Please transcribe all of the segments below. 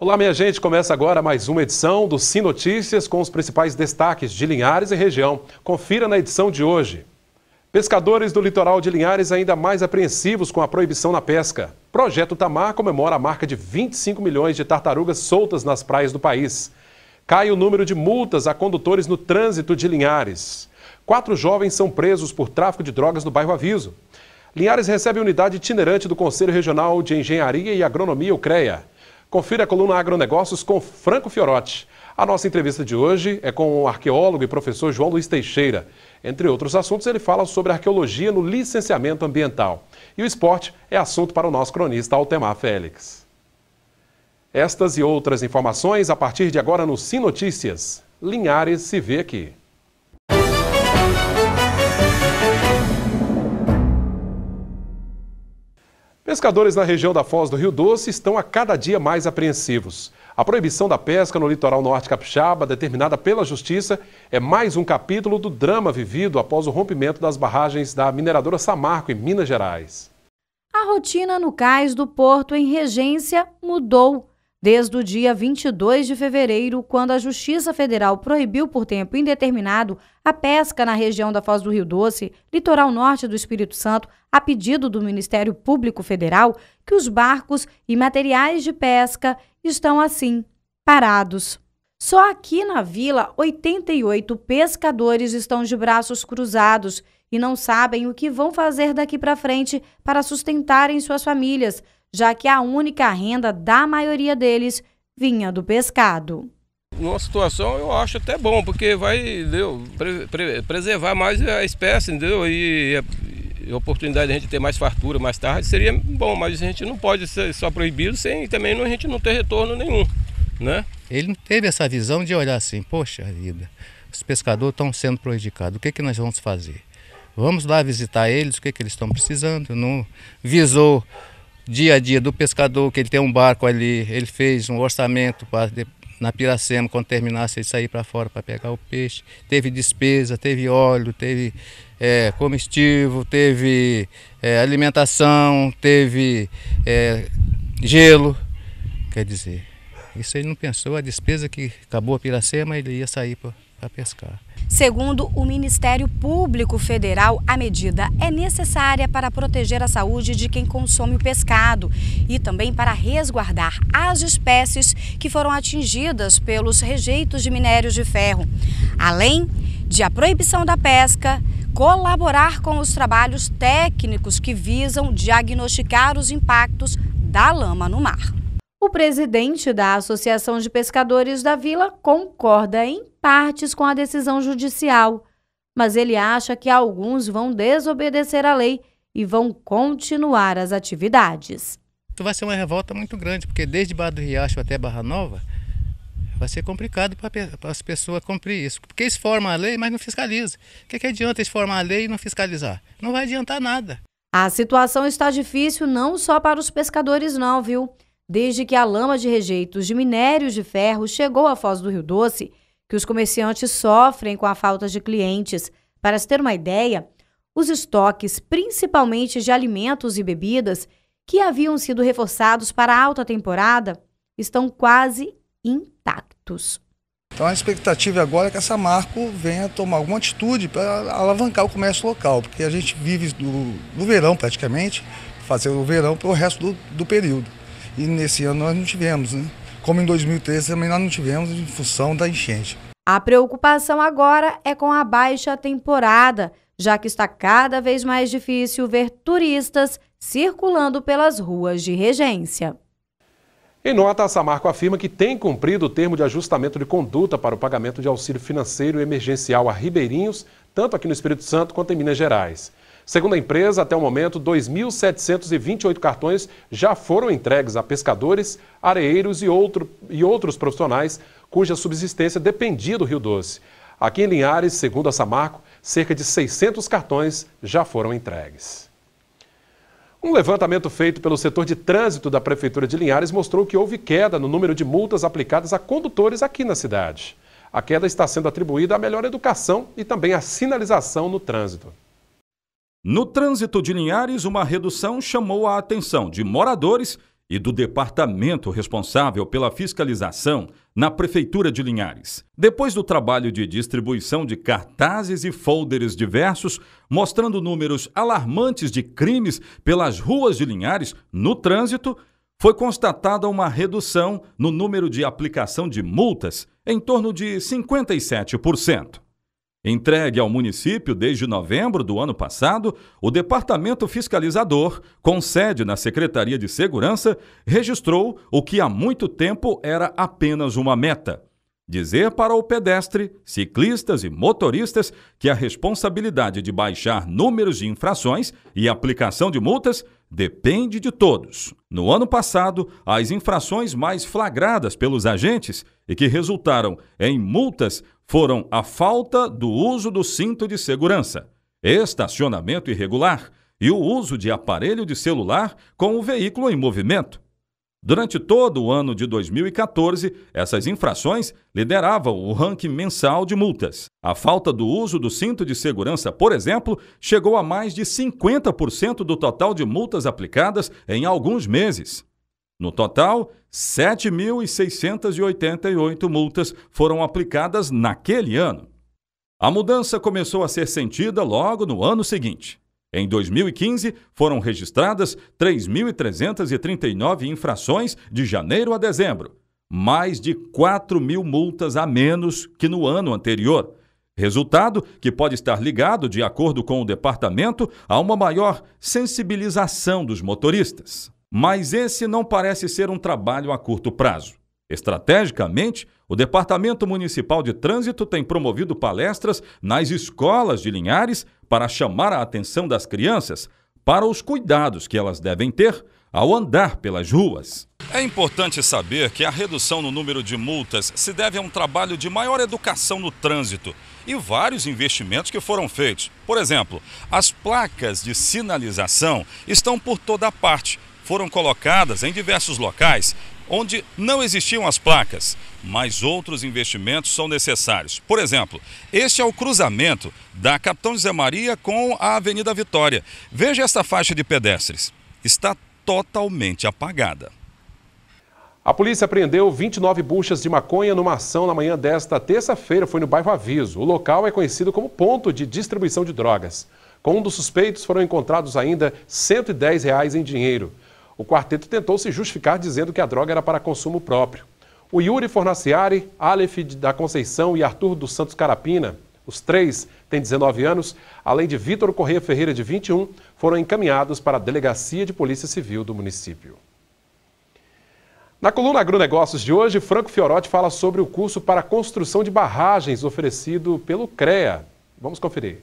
Olá, minha gente. Começa agora mais uma edição do Sim Notícias com os principais destaques de Linhares e região. Confira na edição de hoje. Pescadores do litoral de Linhares ainda mais apreensivos com a proibição na pesca. Projeto Tamar comemora a marca de 25 milhões de tartarugas soltas nas praias do país. Cai o número de multas a condutores no trânsito de Linhares. Quatro jovens são presos por tráfico de drogas no bairro Aviso. Linhares recebe unidade itinerante do Conselho Regional de Engenharia e Agronomia, o CREA. Confira a coluna Agronegócios com Franco Fiorotti. A nossa entrevista de hoje é com o arqueólogo e professor João Luiz Teixeira. Entre outros assuntos, ele fala sobre arqueologia no licenciamento ambiental. E o esporte é assunto para o nosso cronista Altemar Félix. Estas e outras informações a partir de agora no Sim Notícias. Linhares se vê aqui. Pescadores na região da Foz do Rio Doce estão a cada dia mais apreensivos. A proibição da pesca no litoral norte capixaba, determinada pela Justiça, é mais um capítulo do drama vivido após o rompimento das barragens da mineradora Samarco, em Minas Gerais. A rotina no cais do porto em Regência mudou Desde o dia 22 de fevereiro, quando a Justiça Federal proibiu por tempo indeterminado a pesca na região da Foz do Rio Doce, litoral norte do Espírito Santo, a pedido do Ministério Público Federal, que os barcos e materiais de pesca estão assim parados. Só aqui na vila, 88 pescadores estão de braços cruzados e não sabem o que vão fazer daqui para frente para sustentarem suas famílias já que a única renda da maioria deles vinha do pescado. Numa situação eu acho até bom, porque vai entendeu, pre pre preservar mais a espécie, entendeu? E, e a oportunidade de a gente ter mais fartura mais tarde seria bom, mas a gente não pode ser só proibido sem também a gente não ter retorno nenhum, né? Ele não teve essa visão de olhar assim, poxa vida, os pescadores estão sendo prejudicados, o que, que nós vamos fazer? Vamos lá visitar eles, o que, que eles estão precisando, não visou dia a dia do pescador, que ele tem um barco ali, ele fez um orçamento para na Piracema, quando terminasse, ele sair para fora para pegar o peixe. Teve despesa, teve óleo, teve é, comestível, teve é, alimentação, teve é, gelo. Quer dizer, isso ele não pensou, a despesa que acabou a Piracema, ele ia sair para pescar. Segundo o Ministério Público Federal, a medida é necessária para proteger a saúde de quem consome o pescado e também para resguardar as espécies que foram atingidas pelos rejeitos de minérios de ferro. Além de a proibição da pesca, colaborar com os trabalhos técnicos que visam diagnosticar os impactos da lama no mar. O presidente da Associação de Pescadores da Vila concorda em partes com a decisão judicial, mas ele acha que alguns vão desobedecer à lei e vão continuar as atividades. Vai ser uma revolta muito grande, porque desde Barra do Riacho até Barra Nova vai ser complicado para as pessoas cumprir isso. Porque eles formam a lei, mas não fiscalizam. O que, que adianta eles formar a lei e não fiscalizar? Não vai adiantar nada. A situação está difícil não só para os pescadores, não, viu? Desde que a lama de rejeitos de minérios de ferro chegou à Foz do Rio Doce, que os comerciantes sofrem com a falta de clientes. Para se ter uma ideia, os estoques, principalmente de alimentos e bebidas, que haviam sido reforçados para a alta temporada, estão quase intactos. Então a expectativa agora é que essa Marco venha tomar alguma atitude para alavancar o comércio local, porque a gente vive do, do verão praticamente, fazer o verão para o resto do, do período. E nesse ano nós não tivemos, né? como em 2013 também nós não tivemos em função da enchente. A preocupação agora é com a baixa temporada, já que está cada vez mais difícil ver turistas circulando pelas ruas de regência. Em nota, a Samarco afirma que tem cumprido o termo de ajustamento de conduta para o pagamento de auxílio financeiro emergencial a ribeirinhos, tanto aqui no Espírito Santo quanto em Minas Gerais. Segundo a empresa, até o momento, 2.728 cartões já foram entregues a pescadores, areeiros e, outro, e outros profissionais cuja subsistência dependia do Rio Doce. Aqui em Linhares, segundo a Samarco, cerca de 600 cartões já foram entregues. Um levantamento feito pelo setor de trânsito da Prefeitura de Linhares mostrou que houve queda no número de multas aplicadas a condutores aqui na cidade. A queda está sendo atribuída à melhor educação e também à sinalização no trânsito. No trânsito de Linhares, uma redução chamou a atenção de moradores e do departamento responsável pela fiscalização na Prefeitura de Linhares. Depois do trabalho de distribuição de cartazes e folders diversos, mostrando números alarmantes de crimes pelas ruas de Linhares no trânsito, foi constatada uma redução no número de aplicação de multas, em torno de 57%. Entregue ao município desde novembro do ano passado, o Departamento Fiscalizador, com sede na Secretaria de Segurança, registrou o que há muito tempo era apenas uma meta. Dizer para o pedestre, ciclistas e motoristas que a responsabilidade de baixar números de infrações e aplicação de multas depende de todos. No ano passado, as infrações mais flagradas pelos agentes e que resultaram em multas foram a falta do uso do cinto de segurança, estacionamento irregular e o uso de aparelho de celular com o veículo em movimento. Durante todo o ano de 2014, essas infrações lideravam o ranking mensal de multas. A falta do uso do cinto de segurança, por exemplo, chegou a mais de 50% do total de multas aplicadas em alguns meses. No total, 7.688 multas foram aplicadas naquele ano. A mudança começou a ser sentida logo no ano seguinte. Em 2015, foram registradas 3.339 infrações de janeiro a dezembro, mais de 4 mil multas a menos que no ano anterior. Resultado que pode estar ligado, de acordo com o departamento, a uma maior sensibilização dos motoristas. Mas esse não parece ser um trabalho a curto prazo. Estrategicamente, o Departamento Municipal de Trânsito tem promovido palestras nas escolas de Linhares para chamar a atenção das crianças para os cuidados que elas devem ter ao andar pelas ruas. É importante saber que a redução no número de multas se deve a um trabalho de maior educação no trânsito e vários investimentos que foram feitos. Por exemplo, as placas de sinalização estão por toda parte foram colocadas em diversos locais onde não existiam as placas, mas outros investimentos são necessários. Por exemplo, este é o cruzamento da Capitão José Maria com a Avenida Vitória. Veja esta faixa de pedestres. Está totalmente apagada. A polícia apreendeu 29 buchas de maconha numa ação na manhã desta terça-feira, foi no bairro Aviso. O local é conhecido como ponto de distribuição de drogas. Com um dos suspeitos foram encontrados ainda R$ 110 em dinheiro. O quarteto tentou se justificar dizendo que a droga era para consumo próprio. O Yuri Fornaciari, Aleph da Conceição e Arthur dos Santos Carapina, os três têm 19 anos, além de Vitor Correia Ferreira, de 21, foram encaminhados para a Delegacia de Polícia Civil do município. Na coluna Agronegócios de hoje, Franco Fiorotti fala sobre o curso para construção de barragens oferecido pelo CREA. Vamos conferir.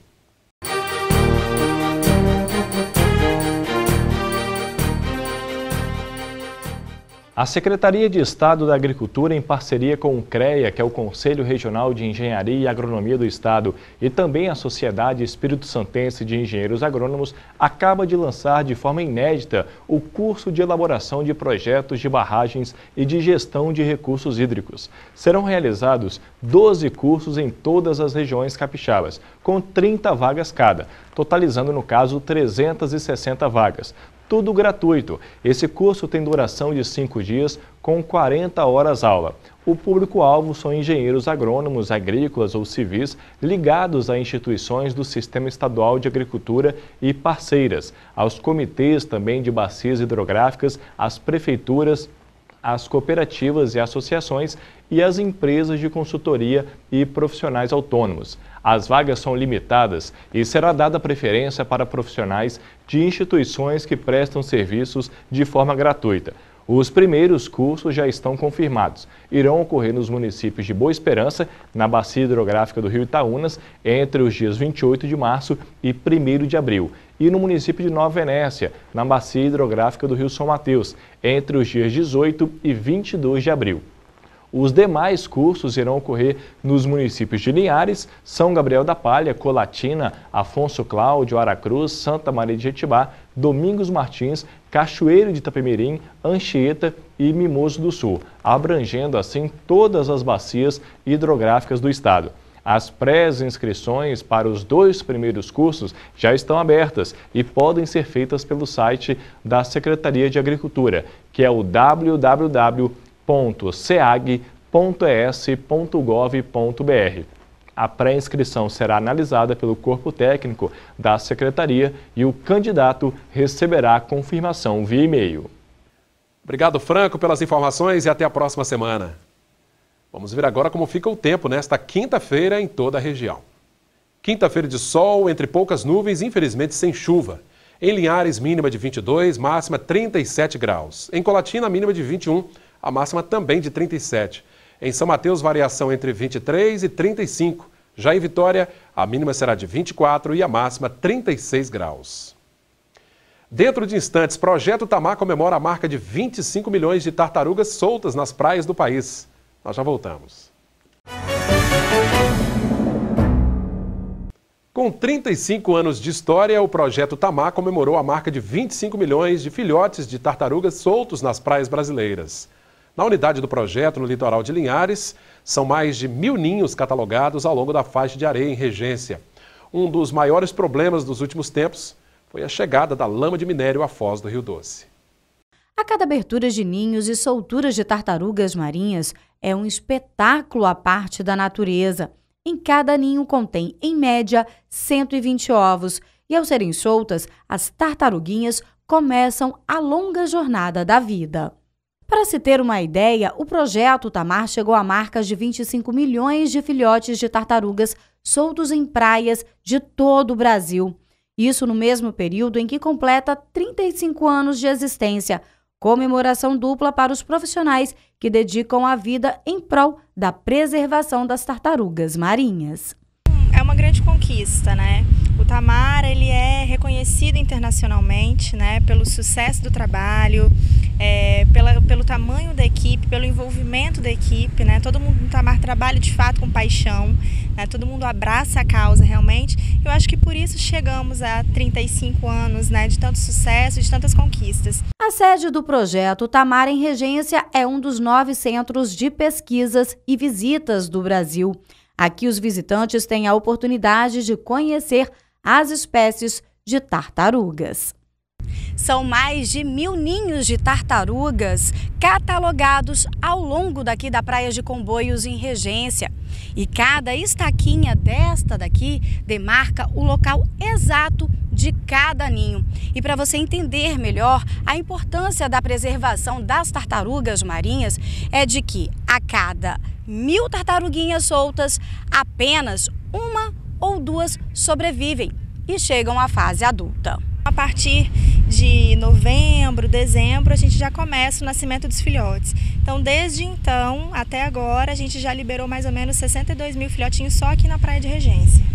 A Secretaria de Estado da Agricultura, em parceria com o CREA, que é o Conselho Regional de Engenharia e Agronomia do Estado, e também a Sociedade Espírito Santense de Engenheiros Agrônomos, acaba de lançar de forma inédita o curso de elaboração de projetos de barragens e de gestão de recursos hídricos. Serão realizados 12 cursos em todas as regiões capixabas, com 30 vagas cada, totalizando, no caso, 360 vagas tudo gratuito. Esse curso tem duração de 5 dias, com 40 horas aula. O público-alvo são engenheiros agrônomos, agrícolas ou civis ligados a instituições do Sistema Estadual de Agricultura e parceiras, aos comitês também de bacias hidrográficas, às prefeituras, as cooperativas e associações e as empresas de consultoria e profissionais autônomos. As vagas são limitadas e será dada preferência para profissionais de instituições que prestam serviços de forma gratuita. Os primeiros cursos já estão confirmados. Irão ocorrer nos municípios de Boa Esperança, na bacia hidrográfica do Rio Itaúnas, entre os dias 28 de março e 1 de abril e no município de Nova Venécia, na bacia hidrográfica do Rio São Mateus, entre os dias 18 e 22 de abril. Os demais cursos irão ocorrer nos municípios de Linhares, São Gabriel da Palha, Colatina, Afonso Cláudio, Aracruz, Santa Maria de Jetibá, Domingos Martins, Cachoeiro de Itapemirim, Anchieta e Mimoso do Sul, abrangendo assim todas as bacias hidrográficas do estado. As pré-inscrições para os dois primeiros cursos já estão abertas e podem ser feitas pelo site da Secretaria de Agricultura, que é o www.ceag.es.gov.br. A pré-inscrição será analisada pelo corpo técnico da secretaria e o candidato receberá a confirmação via e-mail. Obrigado, Franco, pelas informações e até a próxima semana. Vamos ver agora como fica o tempo nesta quinta-feira em toda a região. Quinta-feira de sol, entre poucas nuvens, infelizmente sem chuva. Em Linhares, mínima de 22, máxima 37 graus. Em Colatina, mínima de 21, a máxima também de 37. Em São Mateus, variação entre 23 e 35. Já em Vitória, a mínima será de 24 e a máxima 36 graus. Dentro de instantes, Projeto Tamar comemora a marca de 25 milhões de tartarugas soltas nas praias do país. Nós já voltamos. Com 35 anos de história, o projeto Tamar comemorou a marca de 25 milhões de filhotes de tartarugas soltos nas praias brasileiras. Na unidade do projeto, no litoral de Linhares, são mais de mil ninhos catalogados ao longo da faixa de areia em Regência. Um dos maiores problemas dos últimos tempos foi a chegada da lama de minério à foz do Rio Doce. A cada abertura de ninhos e solturas de tartarugas marinhas é um espetáculo à parte da natureza. Em cada ninho contém, em média, 120 ovos, e ao serem soltas, as tartaruguinhas começam a longa jornada da vida. Para se ter uma ideia, o projeto Tamar chegou a marcas de 25 milhões de filhotes de tartarugas soltos em praias de todo o Brasil. Isso no mesmo período em que completa 35 anos de existência, comemoração dupla para os profissionais que dedicam a vida em prol da preservação das tartarugas marinhas uma grande conquista, né? O TAMAR ele é reconhecido internacionalmente, né, pelo sucesso do trabalho, é, pela, pelo tamanho da equipe, pelo envolvimento da equipe, né? Todo mundo no Tamar trabalha de fato com paixão, né? Todo mundo abraça a causa realmente. Eu acho que por isso chegamos a 35 anos, né, de tanto sucesso, de tantas conquistas. A sede do projeto Tamar em Regência é um dos nove centros de pesquisas e visitas do Brasil. Aqui os visitantes têm a oportunidade de conhecer as espécies de tartarugas. São mais de mil ninhos de tartarugas catalogados ao longo daqui da Praia de Comboios em Regência. E cada estaquinha desta daqui demarca o local exato de cada ninho. E para você entender melhor a importância da preservação das tartarugas marinhas, é de que a cada mil tartaruguinhas soltas, apenas uma ou duas sobrevivem e chegam à fase adulta. A partir de novembro, dezembro, a gente já começa o nascimento dos filhotes. Então, desde então até agora, a gente já liberou mais ou menos 62 mil filhotinhos só aqui na Praia de Regência.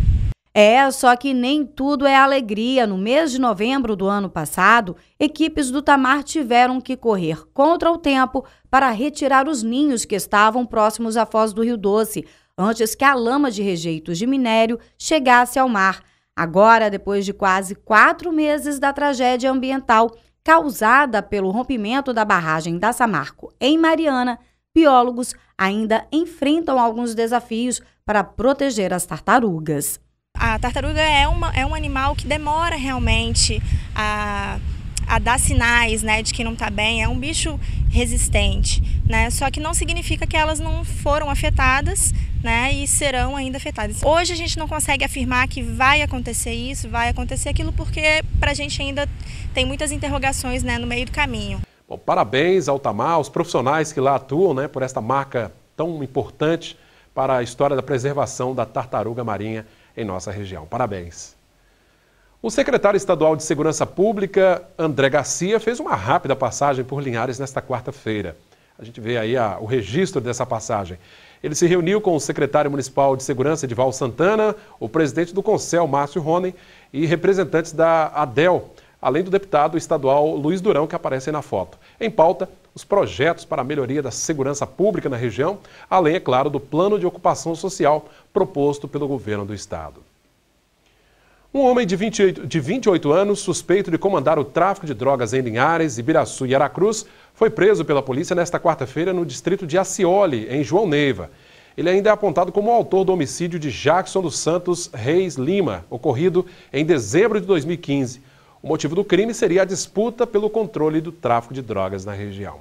É, só que nem tudo é alegria. No mês de novembro do ano passado, equipes do Tamar tiveram que correr contra o tempo para retirar os ninhos que estavam próximos à foz do Rio Doce, antes que a lama de rejeitos de minério chegasse ao mar. Agora, depois de quase quatro meses da tragédia ambiental causada pelo rompimento da barragem da Samarco em Mariana, biólogos ainda enfrentam alguns desafios para proteger as tartarugas. A tartaruga é, uma, é um animal que demora realmente a a dar sinais né, de que não está bem, é um bicho resistente. Né? Só que não significa que elas não foram afetadas né, e serão ainda afetadas. Hoje a gente não consegue afirmar que vai acontecer isso, vai acontecer aquilo, porque para a gente ainda tem muitas interrogações né, no meio do caminho. Bom, parabéns ao Tamar, aos profissionais que lá atuam né, por esta marca tão importante para a história da preservação da tartaruga marinha em nossa região. Parabéns. O secretário estadual de Segurança Pública, André Garcia, fez uma rápida passagem por Linhares nesta quarta-feira. A gente vê aí a, o registro dessa passagem. Ele se reuniu com o secretário municipal de Segurança, Edival Santana, o presidente do Concel, Márcio Ronen, e representantes da ADEL, além do deputado estadual Luiz Durão, que aparece aí na foto. Em pauta, os projetos para a melhoria da segurança pública na região, além, é claro, do plano de ocupação social proposto pelo governo do estado. Um homem de 28, de 28, anos, suspeito de comandar o tráfico de drogas em Linhares, Ibiraçu e Aracruz, foi preso pela polícia nesta quarta-feira no distrito de Acioli, em João Neiva. Ele ainda é apontado como autor do homicídio de Jackson dos Santos Reis Lima, ocorrido em dezembro de 2015. O motivo do crime seria a disputa pelo controle do tráfico de drogas na região.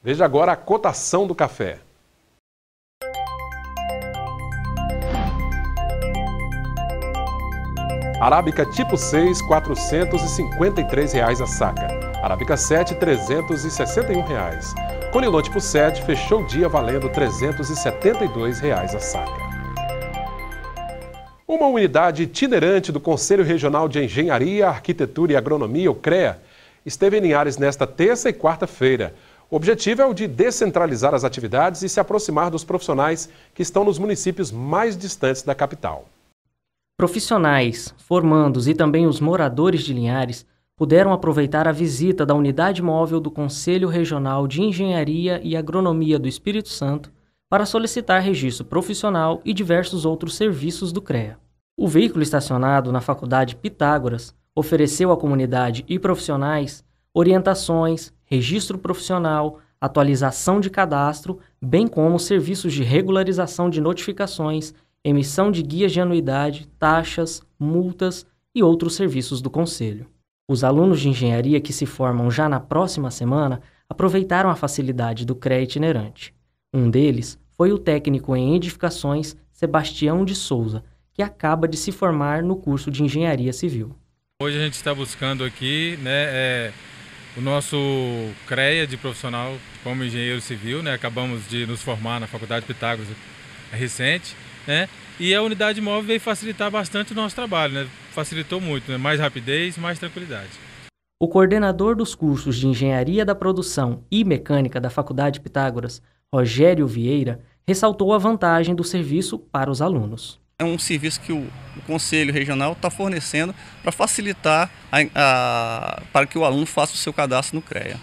Veja agora a cotação do café. Arábica tipo 6, R$ 453 reais a saca. Arábica 7, R$ 361. Reais. Conilon tipo 7 fechou o dia valendo R$ 372 reais a saca. Uma unidade itinerante do Conselho Regional de Engenharia, Arquitetura e Agronomia, o CREA, esteve em Linhares nesta terça e quarta-feira. O objetivo é o de descentralizar as atividades e se aproximar dos profissionais que estão nos municípios mais distantes da capital. Profissionais, formandos e também os moradores de Linhares puderam aproveitar a visita da unidade móvel do Conselho Regional de Engenharia e Agronomia do Espírito Santo para solicitar registro profissional e diversos outros serviços do CREA. O veículo estacionado na Faculdade Pitágoras ofereceu à comunidade e profissionais orientações, registro profissional, atualização de cadastro, bem como serviços de regularização de notificações emissão de guias de anuidade, taxas, multas e outros serviços do Conselho. Os alunos de engenharia que se formam já na próxima semana aproveitaram a facilidade do CREA itinerante. Um deles foi o técnico em edificações Sebastião de Souza, que acaba de se formar no curso de engenharia civil. Hoje a gente está buscando aqui né, é, o nosso CREA de profissional como engenheiro civil. Né, acabamos de nos formar na Faculdade Pitágoras é recente né? E a unidade móvel veio facilitar bastante o nosso trabalho, né? facilitou muito, né? mais rapidez, mais tranquilidade. O coordenador dos cursos de Engenharia da Produção e Mecânica da Faculdade Pitágoras, Rogério Vieira, ressaltou a vantagem do serviço para os alunos. É um serviço que o, Conselho Regional está fornecendo para facilitar a, a, para que o aluno faça o seu cadastro no CREA.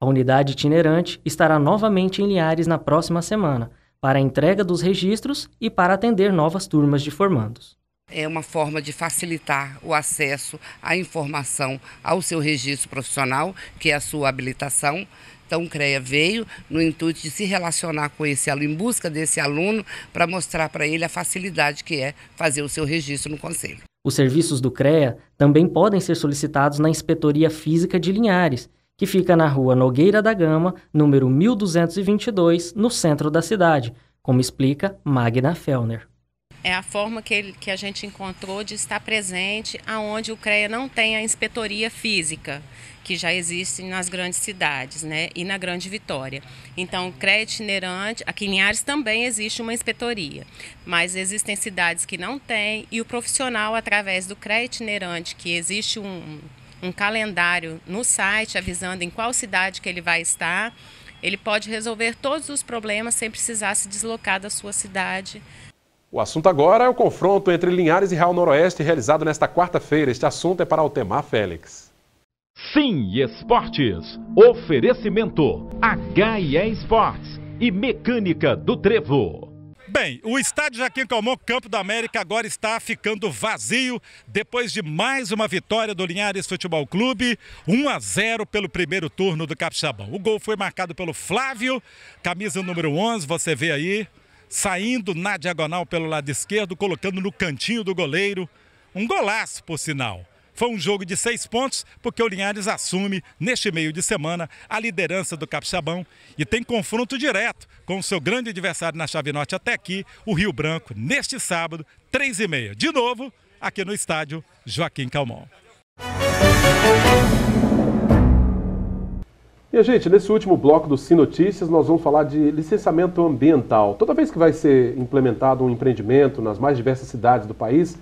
A unidade itinerante estará novamente em Linhares na próxima semana para a entrega dos registros e para atender novas turmas de formandos. É uma forma de facilitar o acesso à informação ao seu registro profissional, que é a sua habilitação. Então, o CREA veio no intuito de se relacionar com esse aluno, em busca desse aluno, para mostrar para ele a facilidade que é fazer o seu registro no Conselho. Os serviços do CREA também podem ser solicitados na Inspetoria Física de Linhares, que fica na rua Nogueira da Gama, número 1222, no centro da cidade, como explica Magna Fellner. É a forma que, ele, que a gente encontrou de estar presente aonde o CREA não tem a inspetoria física, que já existe nas grandes cidades né, e na Grande Vitória. Então, o CREA itinerante, aqui em Linhares também existe uma inspetoria, mas existem cidades que não têm e o profissional, através do CREA itinerante, que existe um, um calendário no site avisando em qual cidade que ele vai estar. Ele pode resolver todos os problemas sem precisar se deslocar da sua cidade. O assunto agora é o confronto entre Linhares e Real Noroeste realizado nesta quarta-feira. Este assunto é para Altemar Félix. Sim, Esportes. Oferecimento HE Esportes e Mecânica do Trevo. Bem, o estádio Jaquim Calmon, Campo da América, agora está ficando vazio depois de mais uma vitória do Linhares Futebol Clube, 1 a 0 pelo primeiro turno do Capixabão. O gol foi marcado pelo Flávio, camisa número 11, você vê aí, saindo na diagonal pelo lado esquerdo, colocando no cantinho do goleiro. Um golaço, por sinal. Foi um jogo de seis pontos, porque o Linhares assume, neste meio de semana, a liderança do Capixabão e tem confronto direto com o seu grande adversário na chave norte até aqui, o Rio Branco, neste sábado, três e meia. De novo, aqui no estádio Joaquim Calmon. E, gente, nesse último bloco do Sim Notícias, nós vamos falar de licenciamento ambiental. Toda vez que vai ser implementado um empreendimento nas mais diversas cidades do país,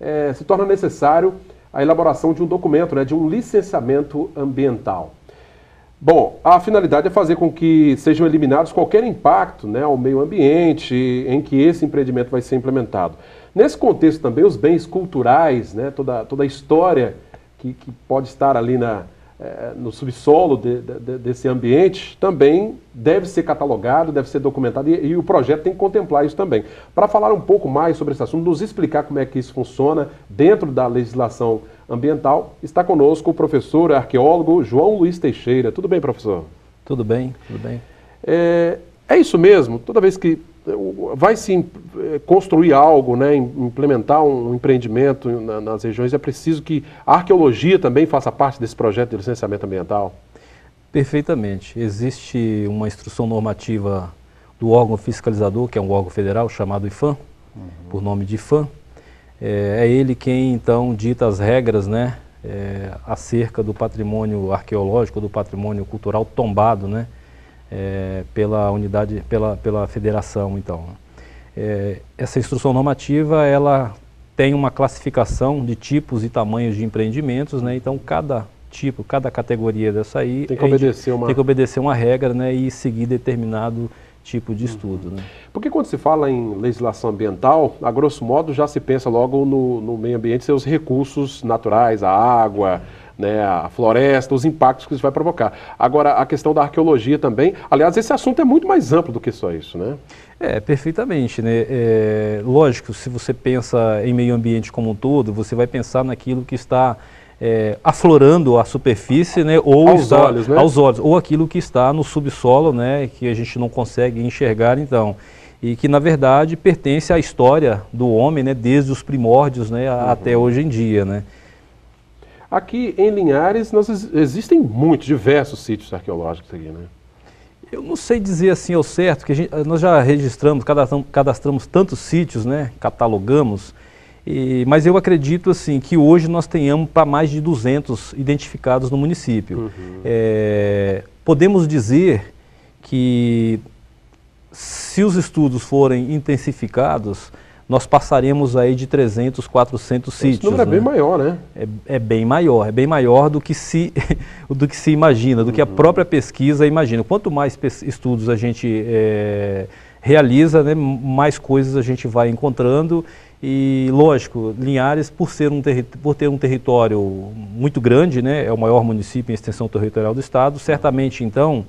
é, se torna necessário a elaboração de um documento, né, de um licenciamento ambiental. Bom, a finalidade é fazer com que sejam eliminados qualquer impacto né, ao meio ambiente em que esse empreendimento vai ser implementado. Nesse contexto também, os bens culturais, né, toda, toda a história que, que pode estar ali na, é, no subsolo de, de, desse ambiente também deve ser catalogado, deve ser documentado e, e o projeto tem que contemplar isso também. Para falar um pouco mais sobre esse assunto, nos explicar como é que isso funciona dentro da legislação ambiental, está conosco o professor arqueólogo João Luiz Teixeira. Tudo bem, professor? Tudo bem, tudo bem. É, é isso mesmo, toda vez que vai se eh, construir algo, né, implementar um empreendimento nas regiões, é preciso que a arqueologia também faça parte desse projeto de licenciamento ambiental? Perfeitamente. Existe uma instrução normativa do órgão fiscalizador, que é um órgão federal chamado IFAM, uhum. por nome de IFAM. É, é, ele quem então dita as regras né, é, acerca do patrimônio arqueológico, do patrimônio cultural tombado, né? é, pela unidade, pela, pela federação, então. É, essa instrução normativa, ela tem uma classificação de tipos e tamanhos de empreendimentos, né? Então, cada tipo, cada categoria dessa aí... Tem que obedecer uma... Tem que obedecer uma regra, né? E seguir determinado tipo de uhum. estudo. Uhum. Né? Porque quando se fala em legislação ambiental, a grosso modo já se pensa logo no, no meio ambiente, seus recursos naturais, a água, uhum né, a floresta, os impactos que isso vai provocar. Agora, a questão da arqueologia também, aliás, esse assunto é muito mais amplo do que só isso, né? É, perfeitamente, né? É, lógico, se você pensa em meio ambiente como um todo, você vai pensar naquilo que está é, aflorando a superfície, né, ou aos, está, olhos, né? aos olhos, ou aquilo que está no subsolo, né, que a gente não consegue enxergar, então, e que na verdade pertence à história do homem, né, desde os primórdios, né, uhum. até hoje em dia, né. Aqui em Linhares nós, existem muitos, diversos sítios arqueológicos aqui, né? Eu não sei dizer assim ao certo, que gente, nós já registramos, cadastramos, cadastramos, tantos sítios, né? catalogamos, e, mas eu acredito assim que hoje nós tenhamos para mais de 200 identificados no município. Uhum. É, podemos dizer que se os estudos forem intensificados, nós passaremos aí de 300, 400 Esse sítios. Esse número é né? é bem maior, né? É, é, bem maior, é bem maior do que se, do que se imagina, do uhum. que a uhum. própria pesquisa imagina. Quanto mais estudos a gente é, realiza, né, mais coisas a gente vai encontrando. E, lógico, Linhares, por, ser um por ter um território muito grande, né, é o maior município em extensão territorial do Estado, certamente, então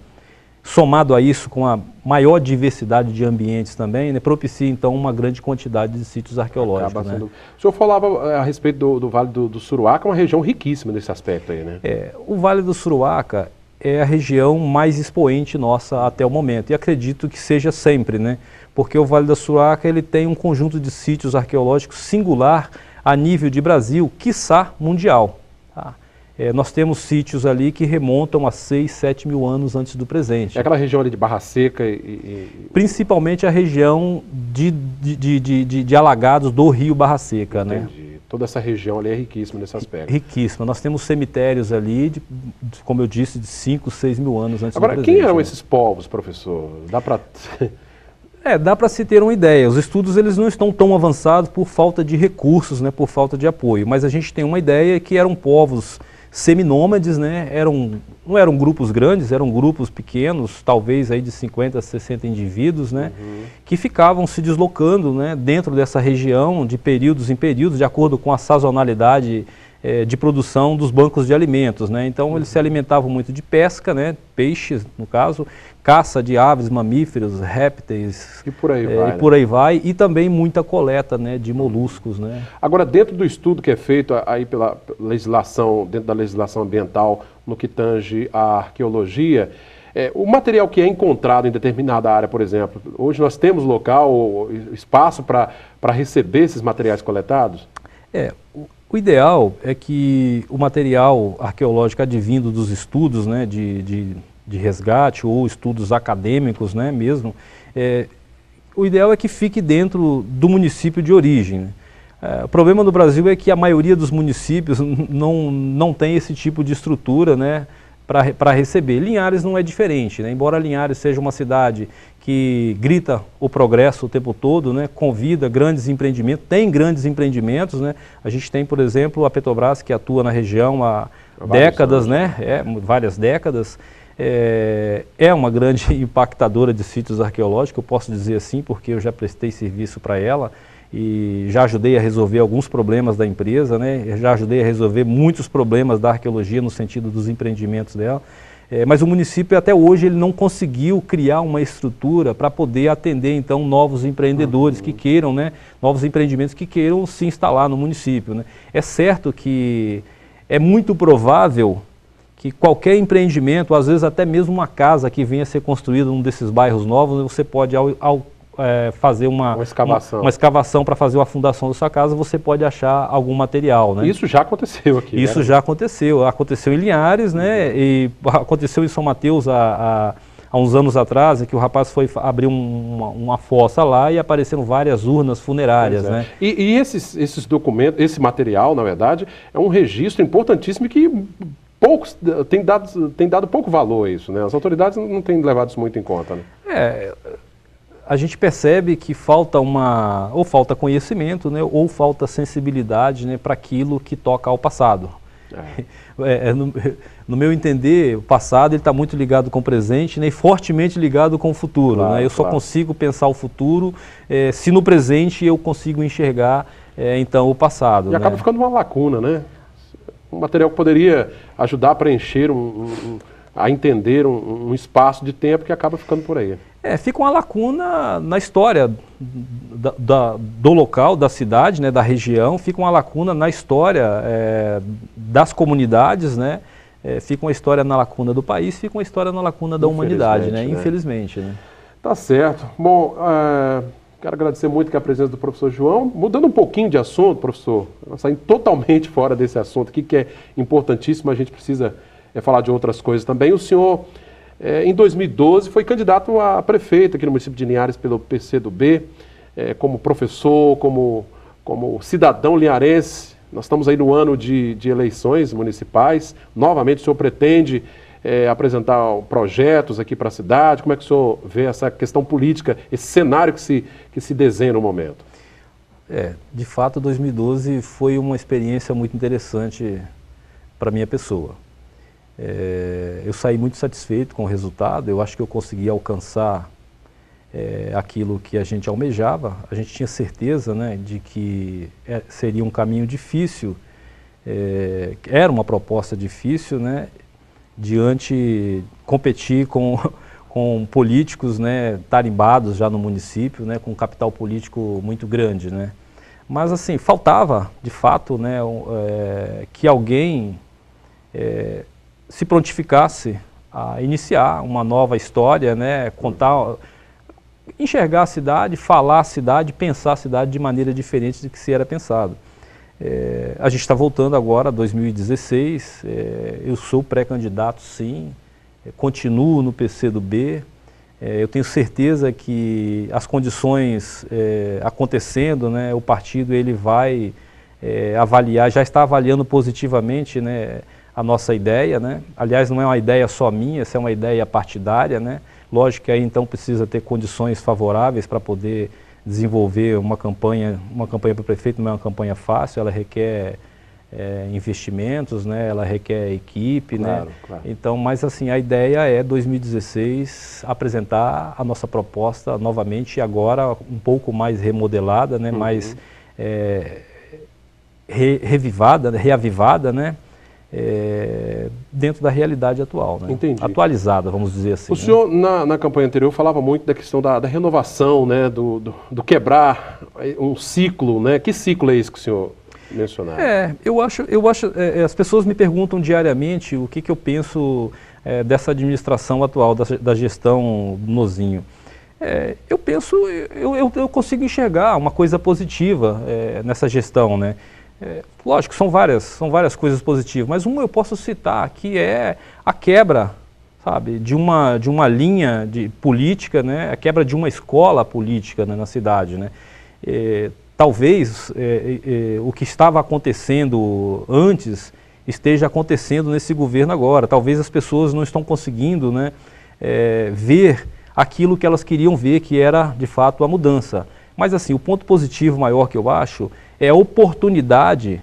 somado a isso com a maior diversidade de ambientes também, né, propicia então uma grande quantidade de sítios arqueológicos. Né? Sendo... O senhor falava eh, a respeito do, do Vale do, do, Suruaca, é uma região riquíssima nesse aspecto aí, né? É, o Vale do Suruaca é a região mais expoente nossa até o momento, e acredito que seja sempre, né? Porque o Vale do Suruaca ele tem um conjunto de sítios arqueológicos singular a nível de Brasil, quiçá mundial. Tá? É, nós temos sítios ali que remontam a 6, 7 mil anos antes do presente. É aquela região ali de Barra Seca e... e... Principalmente a região de, de, de, de, de alagados do rio Barra Seca, né? Entendi. né? toda essa região ali é riquíssima nesse aspecto. Riquíssima. Nós temos cemitérios ali, de, de, como eu disse, de 5, 6 mil anos antes Agora, do presente. Agora, quem eram né? esses povos, professor? Dá para... é, dá para se ter uma ideia. Os estudos eles não estão tão avançados por falta de recursos, né, por falta de apoio. Mas a gente tem uma ideia que eram povos seminômades, né? Eram, não eram grupos grandes, eram grupos pequenos, talvez aí de 50 a 60 indivíduos, né? Uhum. Que ficavam se deslocando né? dentro dessa região de períodos em períodos, de acordo com a sazonalidade é, de produção dos bancos de alimentos. Né? Então eles se uhum. alimentavam muito de pesca, né? peixes no caso, caça de aves, mamíferos, répteis e por aí, é, vai, e, né? por aí vai, e também muita coleta né, de moluscos. Né? Agora, dentro do estudo que é feito aí pela legislação, dentro da legislação ambiental, no que tange à arqueologia, é, o material que é encontrado em determinada área, por exemplo, hoje nós temos local, espaço para receber esses materiais coletados? É, o ideal é que o material arqueológico advindo dos estudos né, de, de, de resgate ou estudos acadêmicos né, mesmo, é, o ideal é que fique dentro do município de origem. Né? É, o problema do Brasil é que a maioria dos municípios não, não tem esse tipo de estrutura né, para receber. Linhares não é diferente, né? embora Linhares seja uma cidade que grita o progresso o tempo todo, né, convida grandes empreendimentos, tem grandes empreendimentos, né? A gente tem, por exemplo, a Petrobras que atua na região há décadas, anos. né? É, várias décadas. É, é uma grande impactadora de sítios arqueológicos, eu posso dizer assim, porque eu já prestei serviço para ela e já ajudei a resolver alguns problemas da empresa, né? já ajudei a resolver muitos problemas da arqueologia no sentido dos empreendimentos dela. É, mas o município até hoje ele não conseguiu criar uma estrutura para poder atender então novos empreendedores uhum. que queiram, né, novos empreendimentos que queiram se instalar no município. Né. É certo que é muito provável que qualquer empreendimento, às vezes até mesmo uma casa que venha a ser construída num desses bairros novos, né, você pode ao, ao é, fazer uma, uma escavação, uma, uma escavação para fazer uma fundação da sua casa, você pode achar algum material. Né? Isso já aconteceu aqui. Né? Isso né? já aconteceu. Aconteceu em Linhares, né? E aconteceu em São Mateus há, há uns anos atrás, em que o rapaz foi abrir um, uma, uma, fossa lá e apareceram várias urnas funerárias. É. Né? E, e esses, esses documentos, esse material, na verdade, é um registro importantíssimo que poucos tem dado, tem dado pouco valor a isso, né? As autoridades não têm levado isso muito em conta, né? É, a gente percebe que falta uma ou falta conhecimento, né, ou falta sensibilidade, né, para aquilo que toca ao passado. É. é. É, no, no, meu entender, o passado está muito ligado com o presente né, e fortemente ligado com o futuro. Né. Claro, né? Eu claro. só consigo pensar o futuro é, se no presente eu consigo enxergar é, então o passado. E né? acaba ficando uma lacuna, né? Um material que poderia ajudar a preencher um, um a entender um, um, espaço de tempo que acaba ficando por aí. É, fica uma lacuna na história da, da, do local, da cidade, né, da região, fica uma lacuna na história é, das comunidades, né? É, fica uma história na lacuna do país, fica uma história na lacuna da humanidade, né? né? Infelizmente, né? Tá certo. Bom, é, quero agradecer muito a presença do professor João. Mudando um pouquinho de assunto, professor, saindo totalmente fora desse assunto aqui, que é importantíssimo, a gente precisa é, falar de outras coisas também. O senhor, é, em 2012, foi candidato a prefeito aqui no município de Linhares pelo PCdoB, é, como professor, como, como cidadão linharense. Nós estamos aí no ano de, de eleições municipais. Novamente, o senhor pretende é, apresentar projetos aqui para a cidade? Como é que o senhor vê essa questão política, esse cenário que se, que se desenha no momento? É, de fato, 2012 foi uma experiência muito interessante para minha pessoa. É, eu saí muito satisfeito com o resultado, eu acho que eu consegui alcançar é, aquilo que a gente almejava. A gente tinha certeza né, de que é, seria um caminho difícil, era uma proposta difícil, né, diante competir com, com políticos né, tarimbados já no município, né, com um capital político muito grande. Né. Mas assim, faltava, de fato, né, um, que alguém é, se prontificasse a iniciar uma nova história, né, contar, enxergar a cidade, falar a cidade, pensar a cidade de maneira diferente do que se era pensado. É, a gente está voltando agora a 2016, é, eu sou pré-candidato sim, é, continuo no PCdoB, é, eu tenho certeza que as condições é, acontecendo, né, o partido ele vai é, avaliar, já está avaliando positivamente né, a nossa ideia, né? aliás, não é uma ideia só minha, essa é uma ideia partidária, né? lógico que aí então precisa ter condições favoráveis para poder desenvolver uma campanha, uma campanha para prefeito não é uma campanha fácil, ela requer é, investimentos, né? ela requer equipe, né? claro, né? Claro. Então, mas assim, a ideia é 2016 apresentar a nossa proposta novamente, agora um pouco mais remodelada, né? Uhum. mais é, re, revivada, né? reavivada, né? é, dentro da realidade atual, né? Entendi. atualizada, vamos dizer assim. O né? senhor, na, na, campanha anterior, falava muito da questão da, da renovação, né? Do, do, do, quebrar é, um ciclo. Né? Que ciclo é esse que o senhor mencionava? É, eu acho, eu acho é, é, as pessoas me perguntam diariamente o que, que eu penso é, dessa administração atual, da, da gestão do Nozinho. É, eu penso, eu, eu, eu, consigo enxergar uma coisa positiva é, nessa gestão, né? É, lógico, são várias, são várias coisas positivas, mas uma eu posso citar que é a quebra, sabe, de uma, de uma linha de política, né, a quebra de uma escola política né, na cidade, né. É, talvez é, é, é o que estava acontecendo antes esteja acontecendo nesse governo agora. Talvez as pessoas não estão conseguindo, né, é, ver aquilo que elas queriam ver, que era de fato a mudança. Mas assim, o ponto positivo maior que eu acho é oportunidade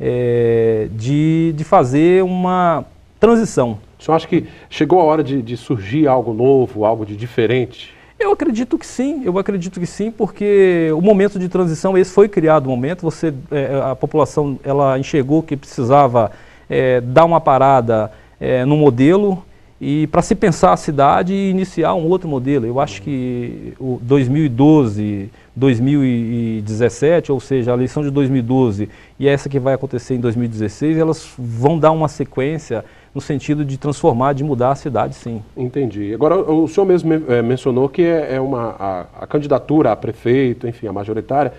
é, de, de fazer uma transição. O senhor acha que chegou a hora de, de surgir algo novo, algo de diferente? Eu acredito que sim, eu acredito que sim, porque o momento de transição, esse foi criado o momento, você, é, a população ela enxergou que precisava é, dar uma parada é, no modelo e para se pensar a cidade e iniciar um outro modelo. Eu acho que o 2012, 2017, ou seja, a eleição de 2012 e essa que vai acontecer em 2016, elas vão dar uma sequência no sentido de transformar, de mudar a cidade, sim. Entendi. Agora, o senhor mesmo é, mencionou que é, é uma, a, a, candidatura a prefeito, enfim, a majoritária,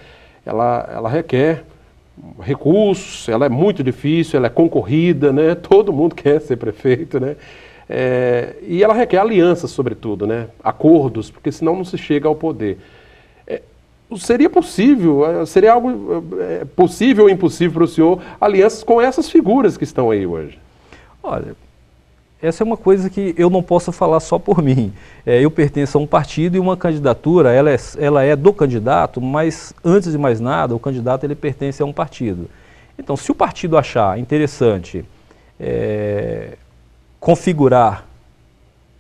ela, ela requer recursos, ela é muito difícil, ela é concorrida, né? Todo mundo quer ser prefeito, né? É, e ela requer alianças, sobretudo, né? Acordos, porque senão não se chega ao poder seria possível, é, seria algo é, é, possível ou impossível para o senhor alianças com essas figuras que estão aí hoje? Olha, essa é uma coisa que eu não posso falar só por mim. É, eu pertenço a um partido e uma candidatura, ela é, ela é do candidato, mas antes de mais nada, o candidato ele pertence a um partido. Então, se o partido achar interessante é, configurar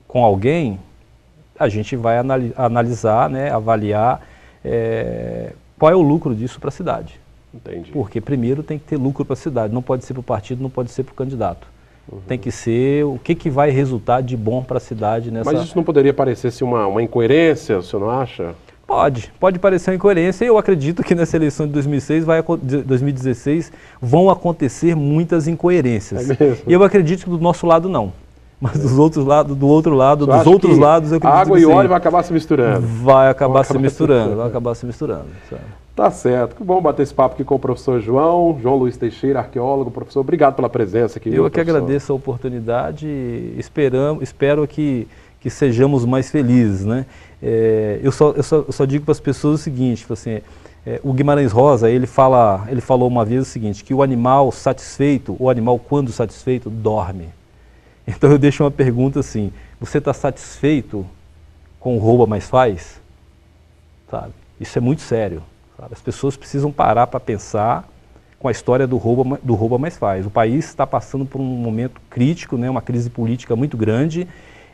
com alguém, a gente vai analisar, né, avaliar é, qual é o lucro disso para a cidade. Entendi. Porque primeiro tem que ter lucro para a cidade, não pode ser para o partido, não pode ser para o candidato. Uhum. Tem que ser o que, que vai resultar de bom para a cidade nessa... Mas isso não poderia parecer assim, uma, uma incoerência, o senhor não acha? Pode, pode parecer uma incoerência e eu acredito que nessa eleição de 2006 vai, 2016 vão acontecer muitas incoerências. É e eu acredito que do nosso lado não. Mas dos outros lado, do outro lado, Só dos outros lados, eu acredito água que e óleo vai acabar se misturando. Vai acabar, se, acabar misturando, se vai acabar se misturando. Tá certo. Que bom bater esse papo aqui com o professor João, João Luiz Teixeira, arqueólogo. Professor, obrigado pela presença aqui. Eu viu, que professor. agradeço a oportunidade e espero que, que sejamos mais felizes. Né? É, eu, só, eu, só, eu só digo para as pessoas o seguinte, tipo assim, é, o Guimarães Rosa, ele, fala, ele falou uma vez o seguinte, que o animal satisfeito, o animal quando satisfeito, dorme. Então eu deixo uma pergunta assim, você está satisfeito com o rouba mais faz? Sabe? Isso é muito sério. Sabe? As pessoas precisam parar para pensar com a história do rouba, do rouba mais faz. O país está passando por um momento crítico, né, uma crise política muito grande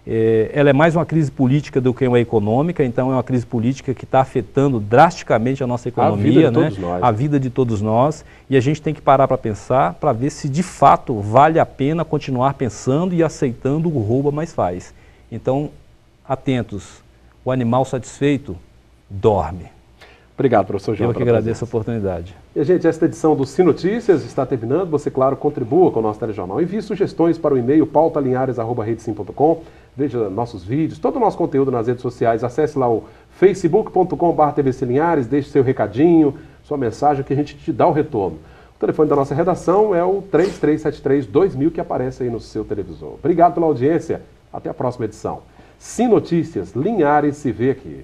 eh, ela é mais uma crise política do que uma econômica, então é uma crise política que está afetando drasticamente a nossa economia, a vida, de né? todos nós. a vida de todos nós. E a gente tem que parar para pensar, para ver se de fato vale a pena continuar pensando e aceitando o rouba mais faz. Então, atentos, o animal satisfeito dorme. Obrigado, professor João. Eu que agradeço a oportunidade. E, gente, esta edição do Sim Notícias está terminando. Você, claro, contribua com o nosso telejornal. Envie sugestões para o e-mail pautalinhares.com. Veja nossos vídeos, todo o nosso conteúdo nas redes sociais. Acesse lá o facebook.com.br linhares. deixe seu recadinho, sua mensagem, que a gente te dá o retorno. O telefone da nossa redação é o 3373-2000, que aparece aí no seu televisor. Obrigado pela audiência. Até a próxima edição. Sim Notícias, Linhares se vê aqui.